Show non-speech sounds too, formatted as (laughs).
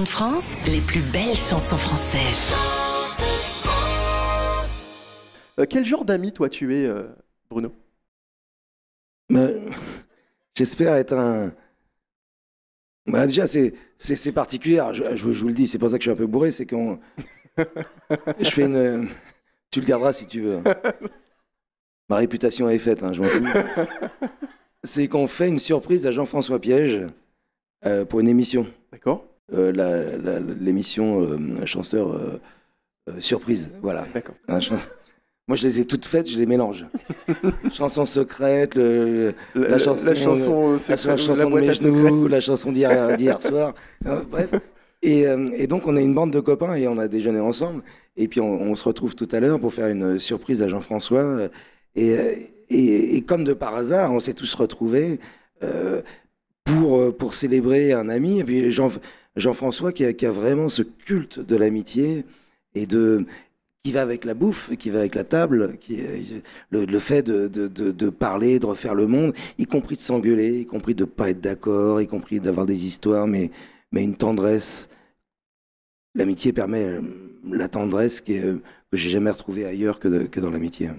de France, les plus belles chansons françaises. Euh, quel genre d'ami toi tu es, euh, Bruno bah, (laughs) J'espère être un. Bah, déjà, c'est, particulier. Je, je, vous le dis, c'est pour ça que je suis un peu bourré. C'est qu'on. (laughs) je fais une. Tu le garderas si tu veux. (laughs) Ma réputation est faite, hein, je m'en fous. c'est qu'on fait une surprise à Jean-François Piège euh, pour une émission. D'accord. Euh, l'émission euh, chanteur euh, surprise. Voilà. D'accord. Moi, je les ai toutes faites, je les mélange. (laughs) chanson secrète, la, chanson, la chanson, la de mes genoux, la chanson d'hier (laughs) soir. bref. Et, et, donc, on a une bande de copains et on a déjeuné ensemble. Et puis, on, se retrouve tout à l'heure pour faire une surprise à Jean-François. Et, et, comme de par hasard, on s'est tous retrouvés. Euh, euh, pour, célébrer un ami. Et puis Jean, françois qui a, vraiment ce culte de l'amitié et de qui va avec la bouffe, qui va avec la table, qui le, fait de, parler, de refaire le monde, y compris de s'engueuler, y compris de ne pas être d'accord, y compris d'avoir des histoires, mais une tendresse. L'amitié permet euh, la tendresse que, euh, que j'ai jamais retrouvée ailleurs que dans l'amitié.